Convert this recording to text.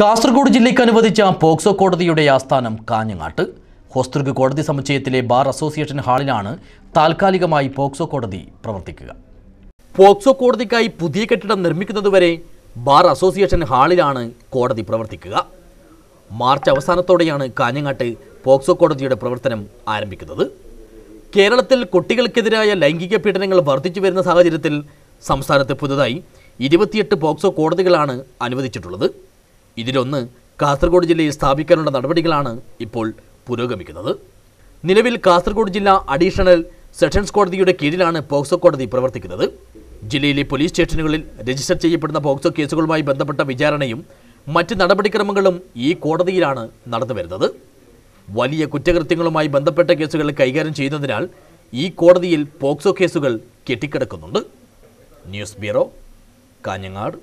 കാസർഗോഡ് ജില്ലയ്ക്ക് അനുവദിച്ച പോക്സോ കോടതിയുടെ ആസ്ഥാനം കാഞ്ഞങ്ങാട്ട് ഹോസ്തൃക് കോടതി സമുച്ചയത്തിലെ ബാർ അസോസിയേഷൻ ഹാളിലാണ് താൽക്കാലികമായി പോക്സോ കോടതി പ്രവർത്തിക്കുക പോക്സോ കോടതിക്കായി പുതിയ കെട്ടിടം നിർമ്മിക്കുന്നതുവരെ ബാർ അസോസിയേഷൻ ഹാളിലാണ് കോടതി പ്രവർത്തിക്കുക മാർച്ച് അവസാനത്തോടെയാണ് കാഞ്ഞങ്ങാട്ട് പോക്സോ കോടതിയുടെ പ്രവർത്തനം ആരംഭിക്കുന്നത് കേരളത്തിൽ കുട്ടികൾക്കെതിരായ ലൈംഗിക പീഡനങ്ങൾ വർദ്ധിച്ചു വരുന്ന സാഹചര്യത്തിൽ സംസ്ഥാനത്ത് പുതുതായി ഇരുപത്തിയെട്ട് പോക്സോ കോടതികളാണ് അനുവദിച്ചിട്ടുള്ളത് ഇതിലൊന്ന് കാസർഗോഡ് ജില്ലയിൽ സ്ഥാപിക്കാനുള്ള നടപടികളാണ് ഇപ്പോൾ പുരോഗമിക്കുന്നത് നിലവിൽ കാസർഗോഡ് ജില്ലാ അഡീഷണൽ സെഷൻസ് കോടതിയുടെ കീഴിലാണ് പോക്സോ കോടതി പ്രവർത്തിക്കുന്നത് ജില്ലയിലെ പോലീസ് സ്റ്റേഷനുകളിൽ രജിസ്റ്റർ ചെയ്യപ്പെടുന്ന പോക്സോ കേസുകളുമായി ബന്ധപ്പെട്ട വിചാരണയും മറ്റ് നടപടിക്രമങ്ങളും ഈ കോടതിയിലാണ് നടന്നുവരുന്നത് വലിയ കുറ്റകൃത്യങ്ങളുമായി ബന്ധപ്പെട്ട കേസുകൾ കൈകാര്യം ചെയ്യുന്നതിനാൽ ഈ കോടതിയിൽ പോക്സോ കേസുകൾ കെട്ടിക്കിടക്കുന്നുണ്ട് ന്യൂസ് ബ്യൂറോ കാഞ്ഞങ്ങാട്